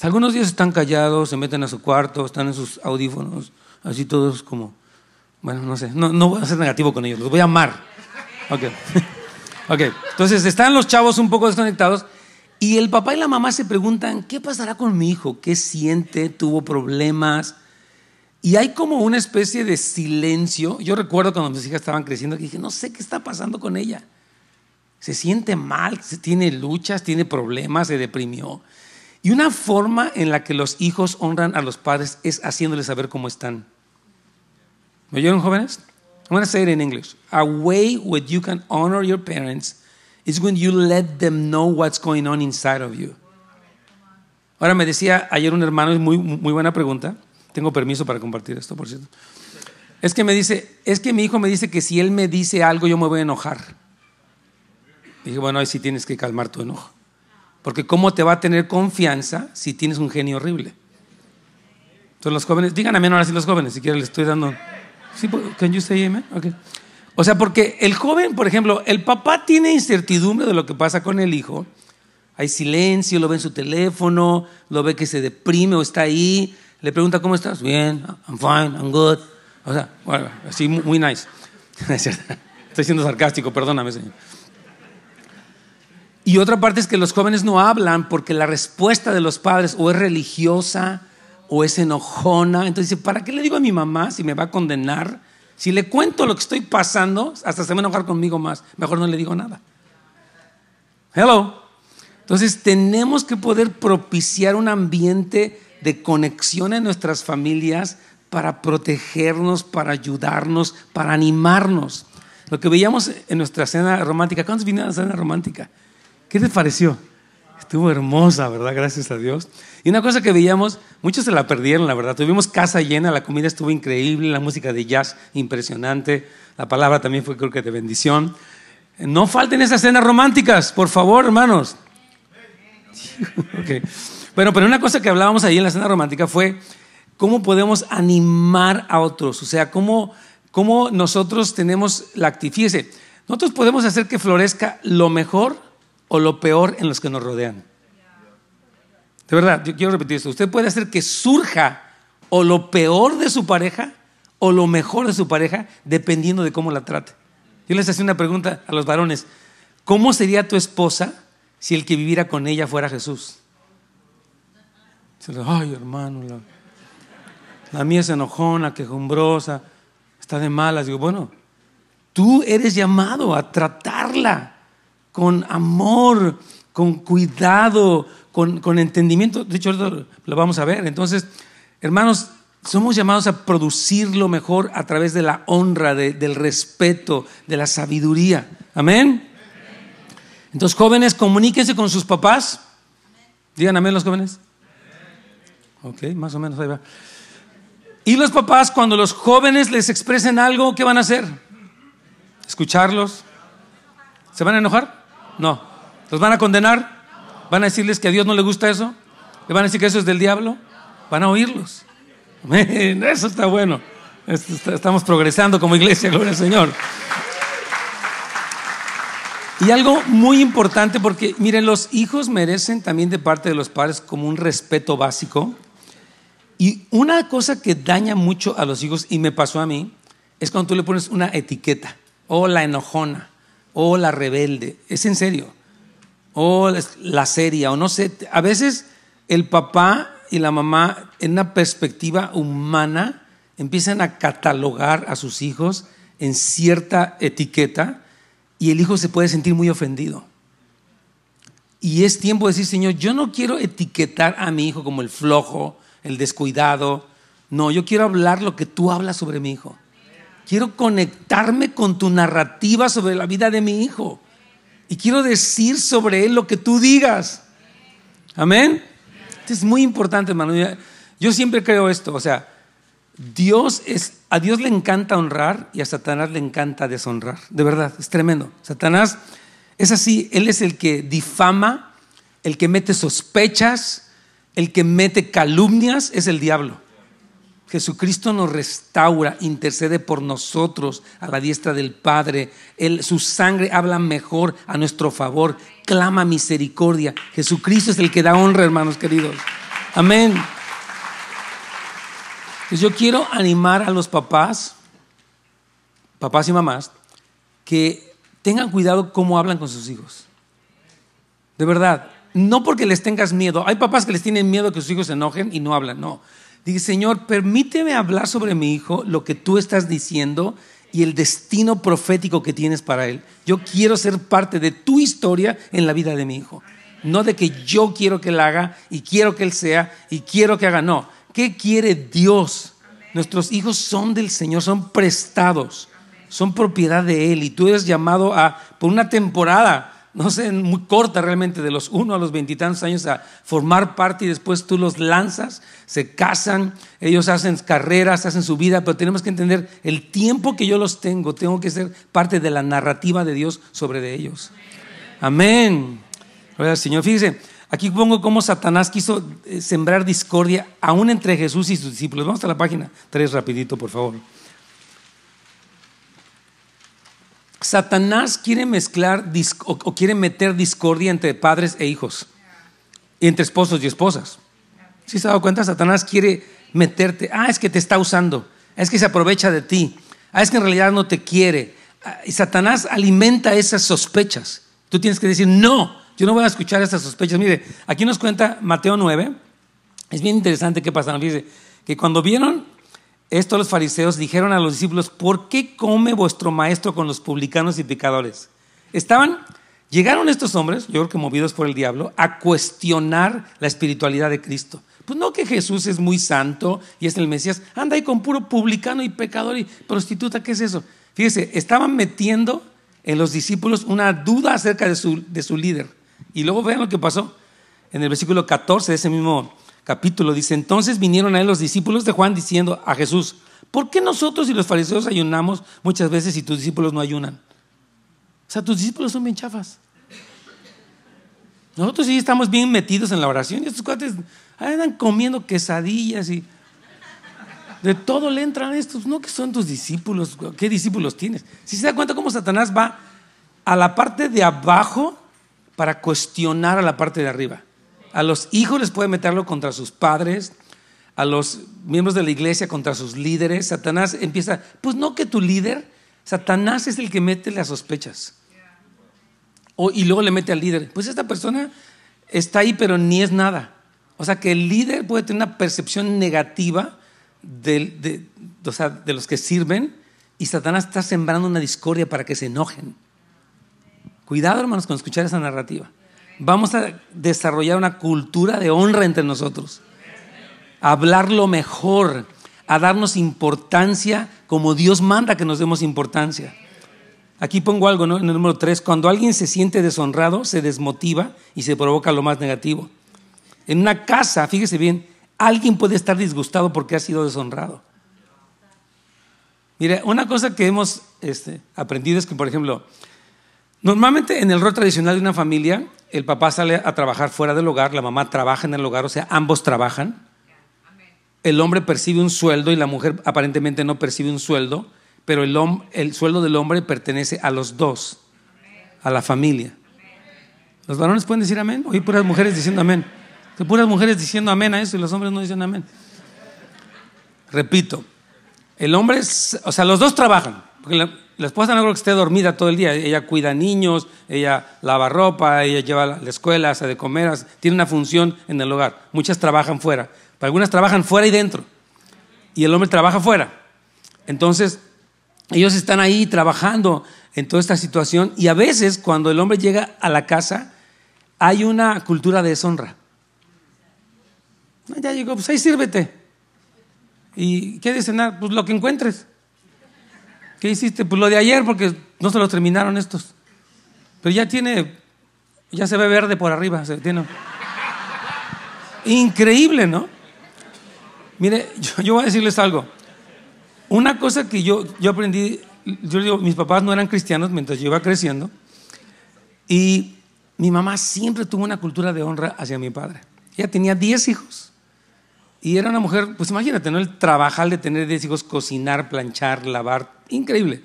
A: Algunos días están callados, se meten a su cuarto, están en sus audífonos, así todos como, bueno, no sé, no, no voy a ser negativo con ellos, los voy a amar. Ok, ok, entonces están los chavos un poco desconectados y el papá y la mamá se preguntan, ¿qué pasará con mi hijo? ¿Qué siente? ¿Tuvo problemas? Y hay como una especie de silencio. Yo recuerdo cuando mis hijas estaban creciendo que dije, no sé qué está pasando con ella. Se siente mal, tiene luchas, tiene problemas, se deprimió. Y una forma en la que los hijos honran a los padres es haciéndoles saber cómo están. ¿Me oyeron jóvenes? I'm going to say it in English. A way where you can honor your parents It's when you let them know what's going on inside of you. Ahora me decía ayer un hermano, es muy, muy buena pregunta. Tengo permiso para compartir esto, por cierto. Es que me dice, es que mi hijo me dice que si él me dice algo, yo me voy a enojar. dije, bueno, ahí sí tienes que calmar tu enojo. Porque ¿cómo te va a tener confianza si tienes un genio horrible? Entonces los jóvenes, díganme ahora sí los jóvenes, si quieren les estoy dando. Sí, pues, can you say amen? Okay. O sea, porque el joven, por ejemplo, el papá tiene incertidumbre de lo que pasa con el hijo. Hay silencio, lo ve en su teléfono, lo ve que se deprime o está ahí, le pregunta cómo estás, bien, I'm fine, I'm good. O sea, bueno, así muy nice. Estoy siendo sarcástico, perdóname, señor. Y otra parte es que los jóvenes no hablan porque la respuesta de los padres o es religiosa o es enojona. Entonces dice, ¿para qué le digo a mi mamá si me va a condenar? Si le cuento lo que estoy pasando, hasta se va a enojar conmigo más. Mejor no le digo nada. Hello. Entonces tenemos que poder propiciar un ambiente de conexión en nuestras familias para protegernos, para ayudarnos, para animarnos. Lo que veíamos en nuestra cena romántica. ¿Cuántos vinieron a la cena romántica? ¿Qué te pareció? Estuvo hermosa, ¿verdad? Gracias a Dios. Y una cosa que veíamos, Muchos se la perdieron, la verdad. Tuvimos casa llena, la comida estuvo increíble, la música de jazz impresionante, la palabra también fue creo que de bendición. No falten esas cenas románticas, por favor, hermanos. Bueno, pero una cosa que hablábamos ahí en la cena romántica fue cómo podemos animar a otros, o sea, cómo, nosotros tenemos la actitud. nosotros podemos hacer que florezca lo mejor o lo peor en los que nos rodean. De verdad, yo quiero repetir esto. Usted puede hacer que surja o lo peor de su pareja o lo mejor de su pareja dependiendo de cómo la trate. Yo les hacía una pregunta a los varones. ¿Cómo sería tu esposa si el que viviera con ella fuera Jesús? Ay, hermano, la, la mía es enojona, quejumbrosa, está de malas. Digo, bueno, tú eres llamado a tratarla con amor, con cuidado, con, entendimiento. De hecho, lo vamos a ver. Entonces, hermanos, somos llamados a producir lo mejor a través de la honra, del respeto, de la sabiduría. Amén. Entonces, jóvenes, comuníquense con sus papás. Digan amén los jóvenes. Ok, más o menos ahí va. Y los papás, cuando los jóvenes les expresen algo, ¿qué van a hacer? ¿Escucharlos? ¿Se van a enojar? No. ¿Los van a condenar? ¿Van a decirles que a Dios no le gusta eso? ¿Le van a decir que eso es del diablo? Van a oírlos. Eso está bueno. Estamos progresando como iglesia, gloria al Señor. Y algo muy importante porque, miren, los hijos merecen también de parte de los padres como un respeto básico. Y una cosa que daña mucho a los hijos, y me pasó a mí, es cuando tú le pones una etiqueta, o la enojona, o la rebelde. Es en serio o la serie, o no sé. A veces el papá y la mamá, en una perspectiva humana, empiezan a catalogar a sus hijos en cierta etiqueta y el hijo se puede sentir muy ofendido. Y es tiempo de decir, Señor, yo no quiero etiquetar a mi hijo como el flojo, el descuidado. No, yo quiero hablar lo que tú hablas sobre mi hijo. Quiero conectarme con tu narrativa sobre la vida de mi hijo. Y quiero decir sobre él lo que tú digas. Amén. Esto es muy importante, hermano. Yo siempre creo esto, o sea, Dios es, a Dios le encanta honrar y a Satanás le encanta deshonrar. De verdad, es tremendo. Satanás es así, él es el que difama, el que mete sospechas, el que mete calumnias, es el diablo. Jesucristo nos restaura, intercede por nosotros a la diestra del Padre. su sangre habla mejor a nuestro favor, clama misericordia. Jesucristo es el que da honra, hermanos queridos. Amén. Pues yo quiero animar a los papás, papás y mamás, que tengan cuidado cómo hablan con sus hijos. De verdad, no porque les tengas miedo. Hay papás que les tienen miedo que sus hijos se enojen y no hablan, no. Dije, Señor, permíteme hablar sobre mi hijo, lo que tú estás diciendo y el destino profético que tienes para él. Yo quiero ser parte de tu historia en la vida de mi hijo. No de que yo quiero que él haga y quiero que él sea y quiero que haga. No, ¿qué quiere Dios? Nuestros hijos son del Señor, son prestados, son propiedad de Él y tú eres llamado a, por una temporada, no sé, muy corta realmente, de los uno a los veintitantos años a formar parte y después tú los lanzas, se casan, ellos hacen carreras, hacen su vida, pero tenemos que entender el tiempo que yo los tengo, tengo que ser parte de la narrativa de Dios sobre de ellos. Amén. Señor. Fíjese, aquí pongo cómo Satanás quiso eh, sembrar discordia aún entre Jesús y sus discípulos. Vamos a la página tres rapidito, por favor. Satanás quiere mezclar o quiere meter discordia entre padres e hijos, y entre esposos y esposas. ¿Sí se ha dado cuenta? Satanás quiere meterte. Ah, es que te está usando. Ah, es que se aprovecha de ti. Ah, es que en realidad no te quiere. Ah, y Satanás alimenta esas sospechas. Tú tienes que decir, no, yo no voy a escuchar esas sospechas. Mire, aquí nos cuenta Mateo 9. Es bien interesante qué pasa. Nos dice que cuando vieron esto los fariseos dijeron a los discípulos, ¿por qué come vuestro maestro con los publicanos y pecadores? Estaban, llegaron estos hombres, yo creo que movidos por el diablo, a cuestionar la espiritualidad de Cristo. Pues no que Jesús es muy santo y es el Mesías, anda ahí con puro publicano y pecador y prostituta, ¿qué es eso? Fíjese, estaban metiendo en los discípulos una duda acerca de su, de su líder. Y luego vean lo que pasó en el versículo 14 de ese mismo capítulo. Dice, entonces vinieron a él los discípulos de Juan diciendo a Jesús, ¿por qué nosotros y los fariseos ayunamos muchas veces y tus discípulos no ayunan? O sea, tus discípulos son bien chafas. Nosotros sí estamos bien metidos en la oración y estos cuates andan comiendo quesadillas y de todo le entran estos. No que son tus discípulos, ¿qué discípulos tienes? Si se da cuenta cómo Satanás va a la parte de abajo para cuestionar a la parte de arriba. A los hijos les puede meterlo contra sus padres, a los miembros de la iglesia contra sus líderes. Satanás empieza, pues no que tu líder, Satanás es el que mete las sospechas. y luego le mete al líder, pues esta persona está ahí pero ni es nada. O sea que el líder puede tener una percepción negativa de, de los que sirven y Satanás está sembrando una discordia para que se enojen. Cuidado hermanos con escuchar esa narrativa. Vamos a desarrollar una cultura de honra entre nosotros. A hablar lo mejor, a darnos importancia como Dios manda que nos demos importancia. Aquí pongo algo ¿no? en el número tres. Cuando alguien se siente deshonrado, se desmotiva y se provoca lo más negativo. En una casa, fíjese bien, alguien puede estar disgustado porque ha sido deshonrado. Mire, una cosa que hemos este, aprendido es que, por ejemplo, Normalmente en el rol tradicional de una familia, el papá sale a trabajar fuera del hogar, la mamá trabaja en el hogar, o sea, ambos trabajan. El hombre percibe un sueldo y la mujer aparentemente no percibe un sueldo, pero el, el sueldo del hombre pertenece a los dos, a la familia. Los varones pueden decir amén, oí puras mujeres diciendo amén. Que puras mujeres diciendo amén a eso y los hombres no dicen amén. Repito, el hombre, o sea, los dos trabajan. Porque la, esposa no creo que esté dormida todo el día. Ella cuida niños, ella lava ropa, ella lleva a la escuela, hace de comer, tiene una función en el hogar. Muchas trabajan fuera. Pero algunas trabajan fuera y dentro. Y el hombre trabaja fuera. Entonces, ellos están ahí trabajando en toda esta situación y a veces cuando el hombre llega a la casa hay una cultura de deshonra. Ya llegó, pues ahí sírvete. ¿Y qué de cenar? Pues lo que encuentres. ¿Qué hiciste? Pues lo de ayer, porque no se los terminaron estos. Pero ya tiene, ya se ve verde por arriba. Se Increíble, ¿no? Mire, yo, voy a decirles algo. Una cosa que yo, yo aprendí, yo digo, mis papás no eran cristianos mientras yo iba creciendo. Y mi mamá siempre tuvo una cultura de honra hacia mi padre. Ella tenía 10 hijos y era una mujer, pues imagínate, ¿no? El trabajar de tener 10 hijos, cocinar, planchar, lavar, increíble.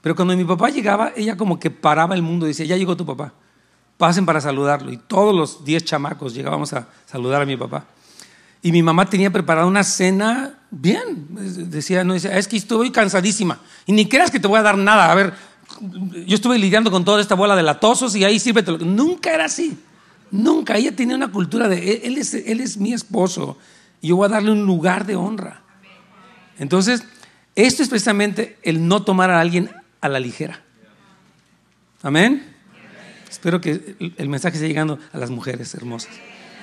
A: Pero cuando mi papá llegaba, ella como que paraba el mundo y decía, ya llegó tu papá, pasen para saludarlo. Y todos los 10 chamacos llegábamos a saludar a mi papá. Y mi mamá tenía preparada una cena bien. Decía, no, decía, es que estoy cansadísima. Y ni creas que te voy a dar nada. A ver, yo estuve lidiando con toda esta bola de latosos y ahí sírvetelo. Nunca era así. Nunca. Ella tenía una cultura de, él es, él es mi esposo y yo voy a darle un lugar de honra. Entonces, esto es precisamente el no tomar a alguien a la ligera. Amén. Espero que el mensaje esté llegando a las mujeres hermosas.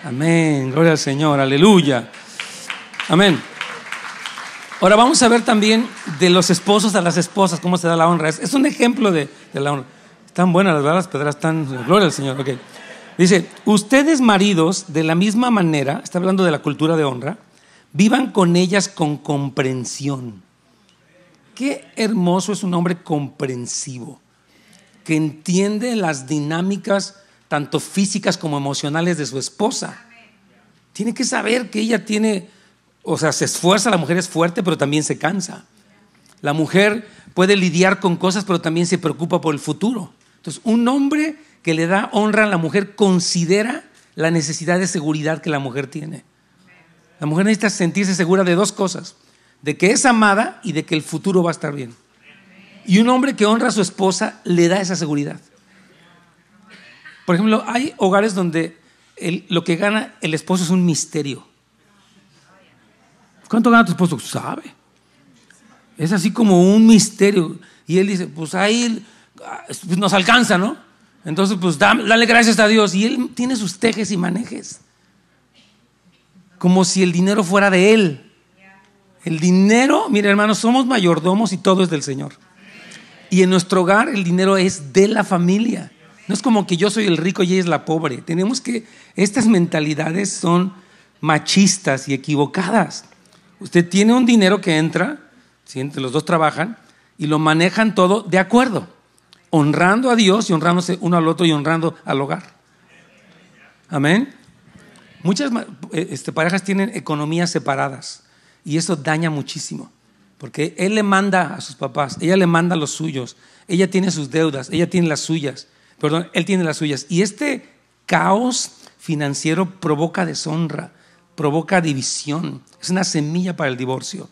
A: Amén. Gloria al Señor. Aleluya. Amén. Ahora vamos a ver también de los esposos a las esposas, cómo se da la honra. Es, un ejemplo de, la honra. Están buenas las, las pedras, están. Gloria al Señor. Okay. Dice, ustedes maridos, de la misma manera, está hablando de la cultura de honra, vivan con ellas con comprensión. Qué hermoso es un hombre comprensivo, que entiende las dinámicas tanto físicas como emocionales de su esposa. Tiene que saber que ella tiene, o sea, se esfuerza, la mujer es fuerte, pero también se cansa. La mujer puede lidiar con cosas, pero también se preocupa por el futuro. Entonces, un hombre que le da honra a la mujer considera la necesidad de seguridad que la mujer tiene. La mujer necesita sentirse segura de dos cosas, de que es amada y de que el futuro va a estar bien. Y un hombre que honra a su esposa le da esa seguridad. Por ejemplo, hay hogares donde lo que gana el esposo es un misterio. ¿Cuánto gana tu esposo? Pues sabe. Es así como un misterio. Y él dice, pues ahí ah, pues nos alcanza, ¿no? Entonces, pues dale gracias a Dios. Y él tiene sus tejes y manejes. Como si el dinero fuera de él. El dinero, mire hermanos, somos mayordomos y todo es del Señor. Y en nuestro hogar el dinero es de la familia. No es como que yo soy el rico y ella es la pobre. Tenemos que, estas mentalidades son machistas y equivocadas. Usted tiene un dinero que entra, los dos trabajan, y lo manejan todo de acuerdo honrando a Dios y honrándose uno al otro y honrando al hogar. Amén. Muchas eh, este, parejas tienen economías separadas y eso daña muchísimo, porque él le manda a sus papás, ella le manda a los suyos, ella tiene sus deudas, ella tiene las suyas, perdón, él tiene las suyas. Y este caos financiero provoca deshonra, provoca división, es una semilla para el divorcio.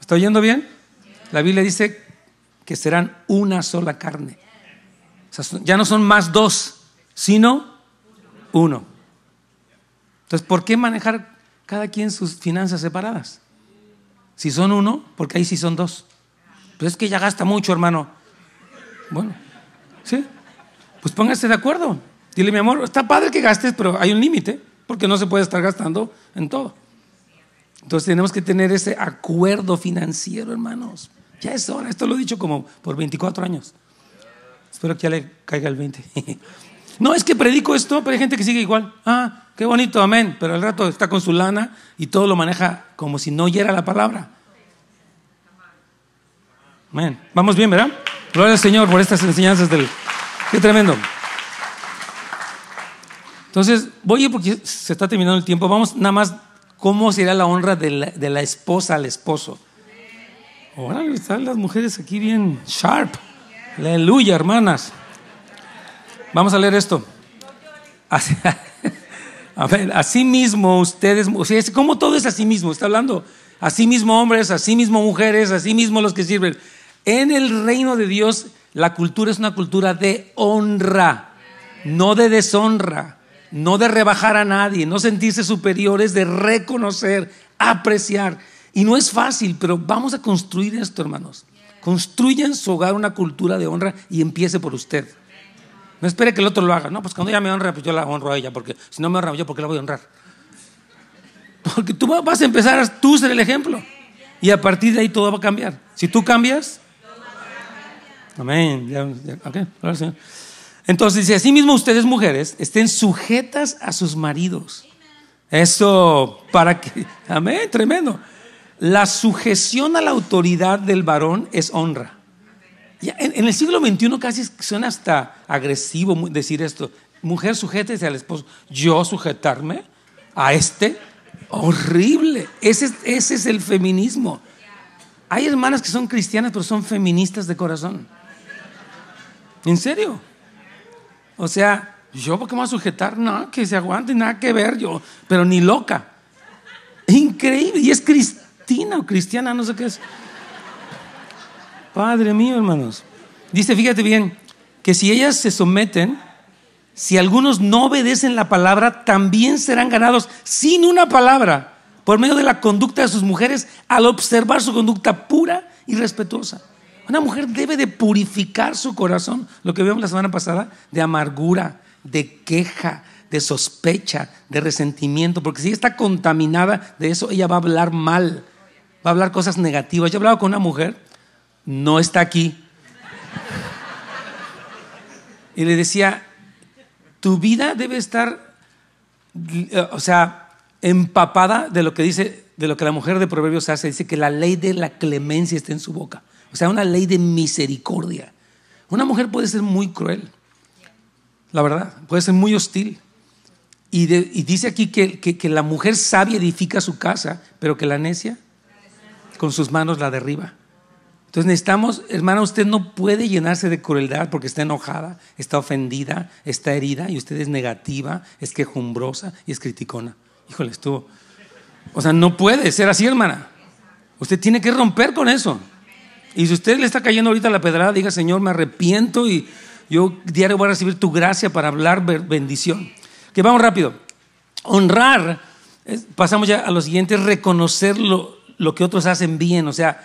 A: ¿Está oyendo bien? La Biblia dice que serán una sola carne. ya no son más dos, sino uno. Entonces, ¿por qué manejar cada quien sus finanzas separadas? Si son uno, porque ahí sí son dos. Pues es que ya gasta mucho, hermano. Bueno, ¿sí? Pues póngase de acuerdo. Dile, mi amor, está padre que gastes, pero hay un límite, porque no se puede estar gastando en todo. Entonces tenemos que tener ese acuerdo financiero, hermanos. Ya es hora, esto lo he dicho como por 24 años. Espero que ya le caiga el 20. No es que predico esto, pero hay gente que sigue igual. Ah, qué bonito, amén. Pero al rato está con su lana y todo lo maneja como si no oyera la palabra. Amén. Vamos bien, ¿verdad? Gloria al Señor por estas enseñanzas del. Qué tremendo. Entonces, voy a ir porque se está terminando el tiempo. Vamos nada más, ¿cómo será la honra de la esposa al esposo? Órale, están las mujeres aquí bien sharp. Aleluya, hermanas. Vamos a leer esto. a ver, así mismo ustedes, o como todo es así mismo, está hablando así mismo hombres, así mismo mujeres, así mismo los que sirven. En el reino de Dios, la cultura es una cultura de honra, no de deshonra, no de rebajar a nadie, no sentirse superiores, de reconocer, apreciar. Y no es fácil, pero vamos a construir esto, hermanos. Construyan su hogar una cultura de honra y empiece por usted. No espere que el otro lo haga. No, pues cuando ella me honra, pues yo la honro a ella, porque si no me honra yo, ¿por qué la voy a honrar? Porque tú vas a empezar a tú ser el ejemplo. Y a partir de ahí todo va a cambiar. Si tú cambias. Amén. Okay. Entonces dice, así mismo ustedes mujeres estén sujetas a sus maridos. Eso para que... Amén, tremendo. La sujeción a la autoridad del varón es honra. en, el siglo XXI casi suena hasta agresivo decir esto. Mujer, sujétese al esposo. Yo sujetarme a este. Horrible. Ese, es el feminismo. Hay hermanas que son cristianas, pero son feministas de corazón. ¿En serio? O sea, yo qué me voy a sujetar, no, que se aguante, nada que ver yo, pero ni loca. Increíble, y es cristiano o cristiana, no sé qué es. Padre mío, hermanos. Dice, fíjate bien, que si ellas se someten, si algunos no obedecen la palabra, también serán ganados sin una palabra, por medio de la conducta de sus mujeres, al observar su conducta pura y respetuosa. Una mujer debe de purificar su corazón, lo que vimos la semana pasada, de amargura, de queja, de sospecha, de resentimiento, porque si está contaminada de eso, ella va a hablar mal, va a hablar cosas negativas. Yo he hablado con una mujer, no está aquí. Y le decía, tu vida debe estar, eh, o sea, empapada de lo que dice, de lo que la mujer de Proverbios hace. Dice que la ley de la clemencia está en su boca. O sea, una ley de misericordia. Una mujer puede ser muy cruel, la verdad, puede ser muy hostil. Y, dice aquí que la mujer sabia edifica su casa, pero que la necia con sus manos la derriba. Entonces necesitamos, hermana, usted no puede llenarse de crueldad porque está enojada, está ofendida, está herida y usted es negativa, es quejumbrosa y es criticona. Híjole, estuvo. O sea, no puede ser así, hermana. Usted tiene que romper con eso. Y si usted le está cayendo ahorita la pedrada, diga, Señor, me arrepiento y yo diario voy a recibir tu gracia para hablar bendición. Que vamos rápido. Honrar, pasamos ya a lo siguiente, reconocerlo lo que otros hacen bien. O sea,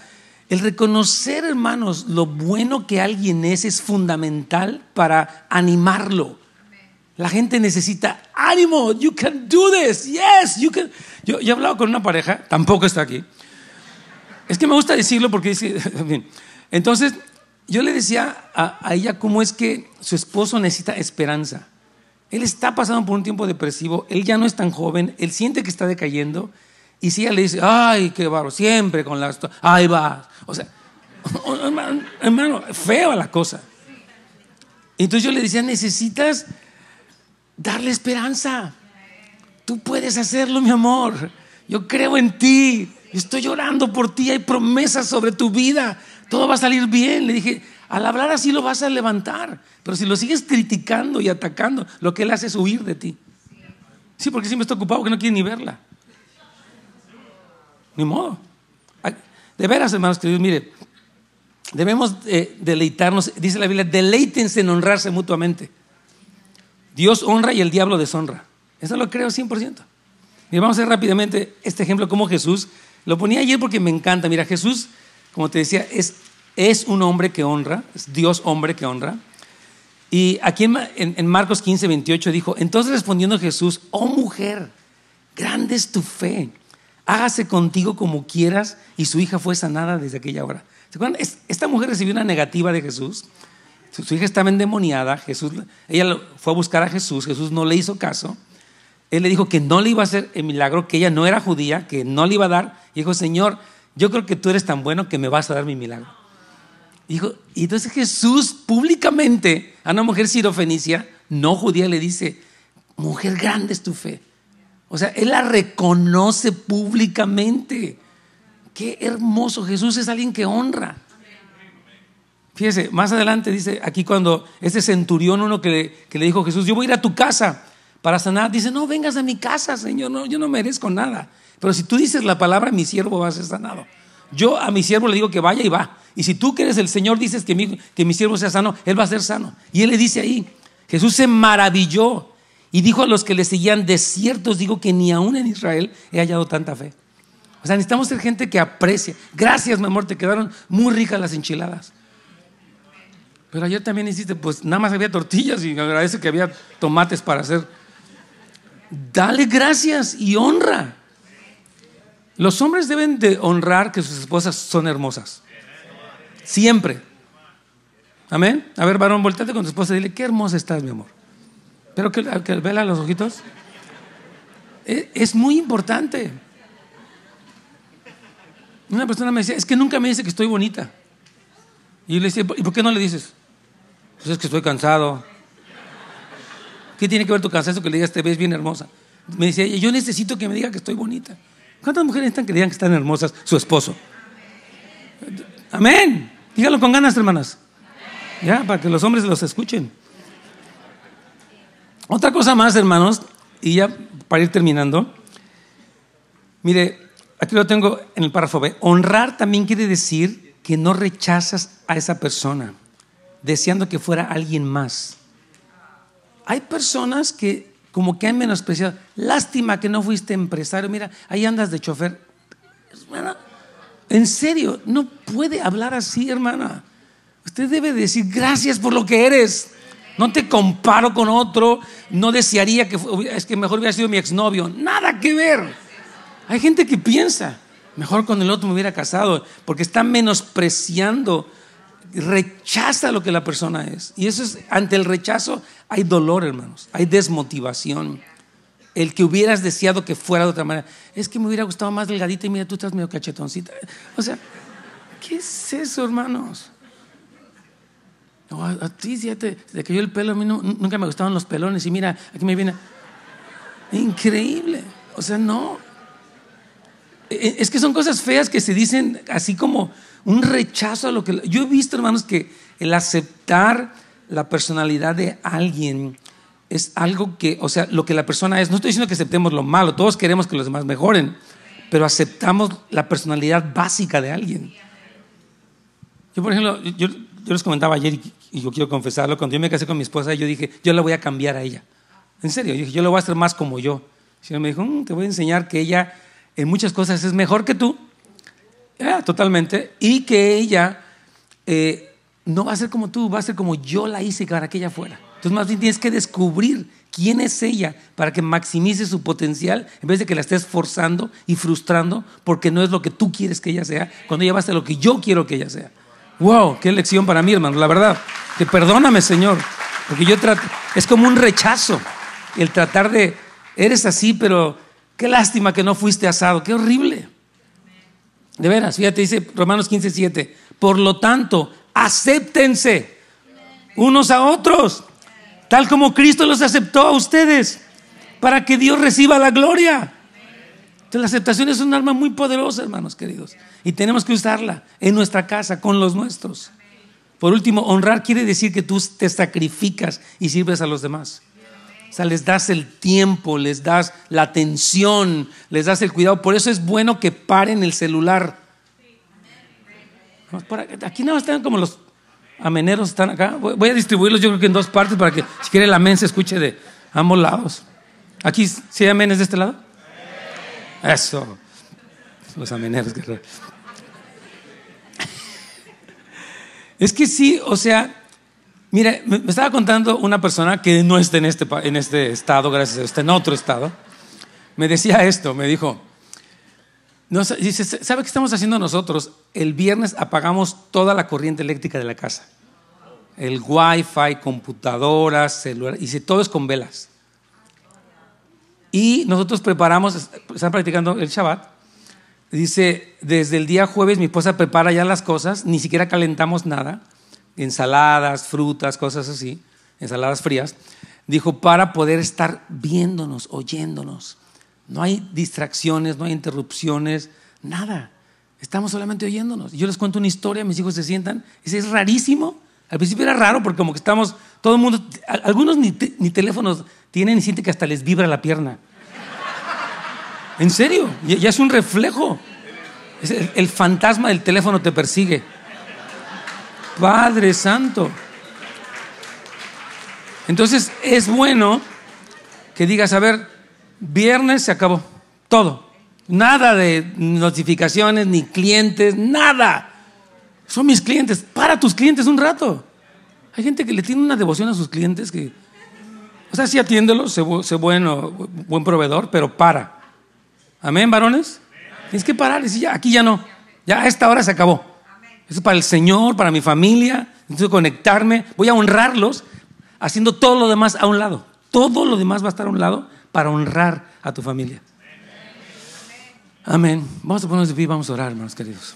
A: el reconocer, hermanos, lo bueno que alguien es es fundamental para animarlo. La gente necesita ánimo. You can do this. Yes, you can. Yo, he hablado con una pareja, tampoco está aquí. Es que me gusta decirlo porque dice. Entonces, yo le decía a, a, ella cómo es que su esposo necesita esperanza. Él está pasando por un tiempo depresivo, él ya no es tan joven, él siente que está decayendo y si ella le dice, ay, qué barro, siempre con las... Ahí va O sea, hermano, feo la cosa. Entonces yo le decía, necesitas darle esperanza. Tú puedes hacerlo, mi amor. Yo creo en ti. Estoy llorando por ti. Hay promesas sobre tu vida. Todo va a salir bien. Le dije, al hablar así lo vas a levantar. Pero si lo sigues criticando y atacando, lo que él hace es huir de ti. Sí, porque siempre está ocupado que no quiere ni verla ni modo. De veras, hermanos queridos, mire, debemos eh, deleitarnos, dice la Biblia, deleítense en honrarse mutuamente. Dios honra y el diablo deshonra. Eso lo creo 100%. Mira, vamos a ver rápidamente este ejemplo, como Jesús, lo ponía ayer porque me encanta, mira, Jesús, como te decía, es, es un hombre que honra, es Dios hombre que honra. Y aquí en, en Marcos 15, 28 dijo, entonces respondiendo Jesús, oh mujer, grande es tu fe hágase contigo como quieras, y su hija fue sanada desde aquella hora. Esta mujer recibió una negativa de Jesús. Su, hija estaba endemoniada. Jesús, ella fue a buscar a Jesús. Jesús no le hizo caso. Él le dijo que no le iba a hacer el milagro, que ella no era judía, que no le iba a dar. Y dijo, Señor, yo creo que tú eres tan bueno que me vas a dar mi milagro. Y dijo, y entonces Jesús públicamente a una mujer sirofenicia, no judía, le dice, mujer grande es tu fe o sea, Él la reconoce públicamente. Qué hermoso. Jesús es alguien que honra. Fíjese, más adelante dice aquí cuando este centurión, uno que, le dijo Jesús, yo voy a ir a tu casa para sanar, dice, no vengas a mi casa, Señor, no, yo no merezco nada. Pero si tú dices la palabra, mi siervo va a ser sanado. Yo a mi siervo le digo que vaya y va. Y si tú que eres el Señor dices que mi, que mi siervo sea sano, él va a ser sano. Y él le dice ahí, Jesús se maravilló y dijo a los que le seguían, desiertos, digo que ni aún en Israel he hallado tanta fe. O sea, necesitamos ser gente que aprecie. Gracias, mi amor, te quedaron muy ricas las enchiladas. Pero ayer también hiciste, pues nada más había tortillas y me agradece que había tomates para hacer. Dale gracias y honra. Los hombres deben de honrar que sus esposas son hermosas. Siempre. Amén. A ver, varón, volteate con tu esposa y dile, qué hermosa estás, mi amor. Pero que, que vela los ojitos. E, es, muy importante. Una persona me decía, es que nunca me dice que estoy bonita. Y yo le decía, ¿y por qué no le dices? Pues es que estoy cansado. ¿Qué tiene que ver tu cansancio que le digas te ves bien hermosa? Me decía, yo necesito que me diga que estoy bonita. ¿Cuántas mujeres están que digan que están hermosas su esposo? Amén. Dígalo con ganas, hermanas. Ya, para que los hombres los escuchen. Otra cosa más, hermanos, y ya para ir terminando. Mire, aquí lo tengo en el párrafo B. Honrar también quiere decir que no rechazas a esa persona, deseando que fuera alguien más. Hay personas que como que han menospreciado. Lástima que no fuiste empresario. Mira, ahí andas de chofer. en serio, no puede hablar así, hermana. Usted debe decir gracias por lo que eres. No te comparo con otro. No desearía que es que mejor hubiera sido mi exnovio. Nada que ver. Hay gente que piensa, mejor con el otro me hubiera casado, porque está menospreciando, rechaza lo que la persona es. Y eso es, ante el rechazo hay dolor, hermanos, hay desmotivación. El que hubieras deseado que fuera de otra manera. Es que me hubiera gustado más delgadita y mira, tú estás medio cachetoncita. O sea, ¿qué es eso, hermanos? a, ti te, te, cayó el pelo, a mí nunca me gustaban los pelones y mira, aquí me viene. Increíble. O sea, no. E, e, es que son cosas feas que se dicen así como un rechazo a lo que... Yo he visto, hermanos, que el aceptar la personalidad de alguien es algo que, o sea, lo que la persona es. No estoy diciendo que aceptemos lo malo, todos queremos que los demás mejoren, pero aceptamos la personalidad básica de alguien. Yo, por ejemplo, yo, yo les comentaba ayer, y yo quiero confesarlo, cuando yo me casé con mi esposa, yo dije, yo la voy a cambiar a ella. En serio, yo dije, yo la voy a hacer más como yo. El Señor me dijo, mm, te voy a enseñar que ella en muchas cosas es mejor que tú, totalmente, y que ella eh, no va a ser como tú, va a ser como yo la hice para que ella fuera. Entonces más bien tienes que descubrir quién es ella para que maximice su potencial en vez de que la estés forzando y frustrando porque no es lo que tú quieres que ella sea, cuando ella va a ser lo que yo quiero que ella sea. Wow, qué lección para mí, hermano, la verdad. Que perdóname, Señor, porque yo trato, es como un rechazo el tratar de, eres así, pero qué lástima que no fuiste asado, qué horrible. De veras, fíjate, dice Romanos 15, 7. Por lo tanto, acéptense unos a otros, tal como Cristo los aceptó a ustedes, para que Dios reciba la gloria. Entonces la aceptación es un arma muy poderosa, hermanos queridos. Y tenemos que usarla en nuestra casa, con los nuestros. Por último, honrar quiere decir que tú te sacrificas y sirves a los demás. O sea, les das el tiempo, les das la atención, les das el cuidado. Por eso es bueno que paren el celular. Aquí no, están como los ameneros, están acá. Voy a distribuirlos yo creo que en dos partes para que si quiere el amén se escuche de ambos lados. Aquí, si ¿sí hay amenes de este lado. Eso. Los ameneros, Es que sí, o sea, mira, me estaba contando una persona que no está este en este, estado, gracias a Dios, está en otro estado. Me decía esto, me dijo, ¿sabe qué estamos haciendo nosotros? El viernes apagamos toda la corriente eléctrica de la casa. El wifi, computadoras, celular, y si todo es con velas. Y nosotros preparamos, están practicando el Shabbat. Dice, desde el día jueves mi esposa prepara ya las cosas, ni siquiera calentamos nada, ensaladas, frutas, cosas así, ensaladas frías. Dijo, para poder estar viéndonos, oyéndonos. No hay distracciones, no hay interrupciones, nada. Estamos solamente oyéndonos. Yo les cuento una historia, mis hijos se sientan. es rarísimo. Al principio era raro porque como que estamos, todo el mundo, algunos ni, ni teléfonos tienen y sienten que hasta les vibra la pierna. En serio, ya es un reflejo. el fantasma del teléfono te persigue. Padre Santo. Entonces es bueno que digas, a ver, viernes se acabó, todo. Nada de notificaciones, ni clientes, nada. Son mis clientes, para tus clientes un rato. Hay gente que le tiene una devoción a sus clientes que, o sea, sí atiéndelos, sé bueno, buen proveedor, pero para. Amén, varones. Tienes que parar y decir, aquí ya no. Ya a esta hora se acabó. Eso es para el Señor, para mi familia. Necesito conectarme. Voy a honrarlos haciendo todo lo demás a un lado. Todo lo demás va a estar a un lado para honrar a tu familia. Amén. Vamos a ponernos de pie, vamos a orar, hermanos queridos.